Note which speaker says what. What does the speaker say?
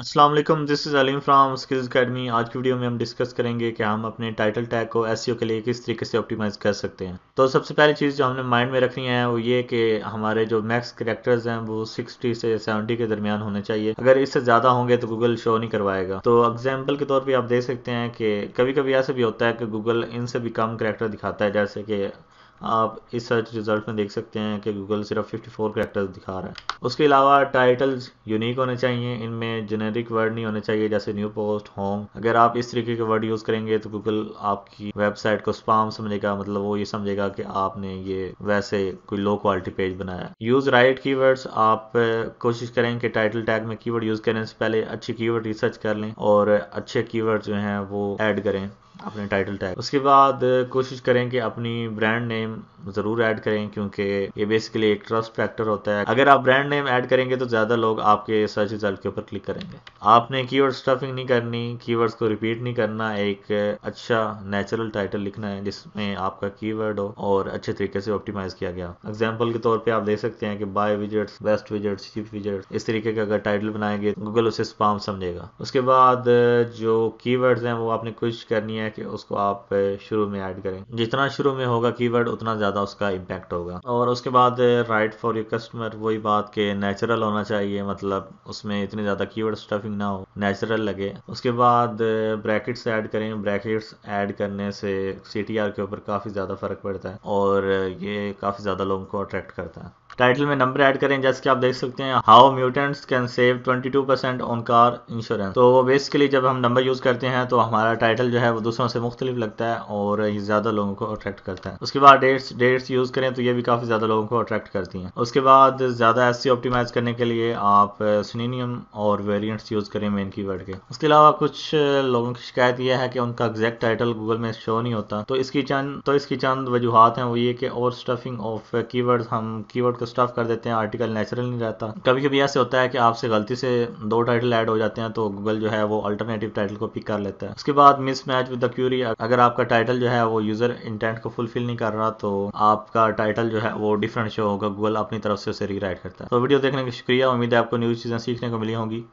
Speaker 1: Aslam this is Aleem from skills academy आज की video में हम डिस्कस करेंगे कि हम अपने टाइटल टैग को एस e के लिए किस तरीके से ऑप्टिमाइज़ कर सकते हैं तो सबसे पहली चीज़ जो हमने माइंड में रखनी है वो ये कि हमारे जो मैक्स करेक्टर्स हैं वो 60 से 70 के दरमियान होने चाहिए अगर इससे ज़्यादा होंगे तो गूगल शो नहीं करवाएगा तो एग्जाम्पल के तौर पर आप देख सकते हैं कि कभी कभी ऐसा भी होता है कि गूगल इनसे भी कम करेक्टर दिखाता है जैसे कि आप इस सर्च रिजल्ट में देख सकते हैं कि गूगल सिर्फ 54 करेक्टर्स दिखा रहा है उसके अलावा टाइटल्स यूनिक होने चाहिए इनमें जेनेरिक वर्ड नहीं होने चाहिए जैसे न्यू पोस्ट होम अगर आप इस तरीके के वर्ड यूज़ करेंगे तो गूगल आपकी वेबसाइट को स्पाम समझेगा मतलब वो ये समझेगा कि आपने ये वैसे कोई लो क्वालिटी पेज बनाया यूज़ राइट की आप कोशिश करें कि टाइटल टैग में कीवर्ड यूज़ करने से पहले अच्छी कीवर्ड रिसर्च कर लें और अच्छे की जो हैं वो एड करें अपने टाइटल टैग उसके बाद कोशिश करें कि अपनी ब्रांड नेम ज़रूर ऐड करें क्योंकि ये बेसिकली एक ट्रस्ट फैक्टर होता है अगर आप ब्रांड नेम ऐड करेंगे तो ज़्यादा लोग आपके सर्च रिजल्ट के ऊपर क्लिक करेंगे आपने कीवर्ड स्टफिंग नहीं करनी कीवर्ड्स को रिपीट नहीं करना एक अच्छा नेचुरल टाइटल लिखना है जिसमें आपका की हो और अच्छे तरीके से ऑप्टिमाइज किया गया एग्जाम्पल के तौर पर आप देख सकते हैं कि buy widgets best widgets cheap widgets इस तरीके का अगर टाइटल बनाएंगे गूगल उसे स्पाम समझेगा उसके बाद जो की हैं वो आपने कोशिश करनी है कि उसको आप शुरू में ऐड करें जितना शुरू में होगा कीवर्ड उतना ज़्यादा उसका इम्पैक्ट होगा और उसके बाद राइट फॉर योर कस्टमर वही बात के नेचुरल होना चाहिए मतलब उसमें इतने ज़्यादा कीवर्ड स्टफिंग ना हो नेचुरल लगे उसके बाद ब्रैकेट्स ऐड करें ब्रैकेट्स ऐड करने से सी के ऊपर काफ़ी ज़्यादा फ़र्क पड़ता है और ये काफ़ी ज़्यादा लोगों को अट्रैक्ट करता है टाइटल में नंबर ऐड करें जैसे कि आप देख सकते हैं how mutants can save 22 percent on car insurance तो बेसिकली जब हम नंबर यूज़ करते हैं तो हमारा टाइटल जो है वो दूसरों से मुख्तलिफ लगता है और ये ज़्यादा लोगों को अट्रैक्ट करता है उसके बाद डेट्स डेट्स यूज़ करें तो ये भी काफ़ी ज़्यादा लोगों को अट्रैक्ट करती हैं उसके बाद ज़्यादा एस ऑप्टिमाइज e करने के लिए आप सुनिनियम uh, और वेरियंट्स यूज़ करें मेन की के उसके अलावा कुछ uh, लोगों की शिकायत यह है कि उनका एग्जैक्ट टाइटल गूगल में शो नहीं होता तो इसकी चंद तो इसकी चंद वजूहत हैं वो ये कि ओवर स्टफिंग ऑफ कीवर्ड्स हम कीवर्ड को को स्टफ कर देते हैं आर्टिकल नेचुरल नहीं रहता कभी कभी ऐसे होता है कि आपसे गलती से दो टाइटल ऐड हो जाते हैं तो गूगल जो है वो अल्टरनेटिव टाइटल को पिक कर लेता है उसके बाद mismatch with the query अगर आपका टाइटल जो है वो यूजर इंटेंट को फुलफिल नहीं कर रहा तो आपका टाइटल जो है वो डिफरेंट शो होगा गूगल अपनी तरफ से उसे रीराइट करता है तो वीडियो देखने का शुक्रिया उम्मीद है आपको न्यूज चीजें सीखने को मिली होंगी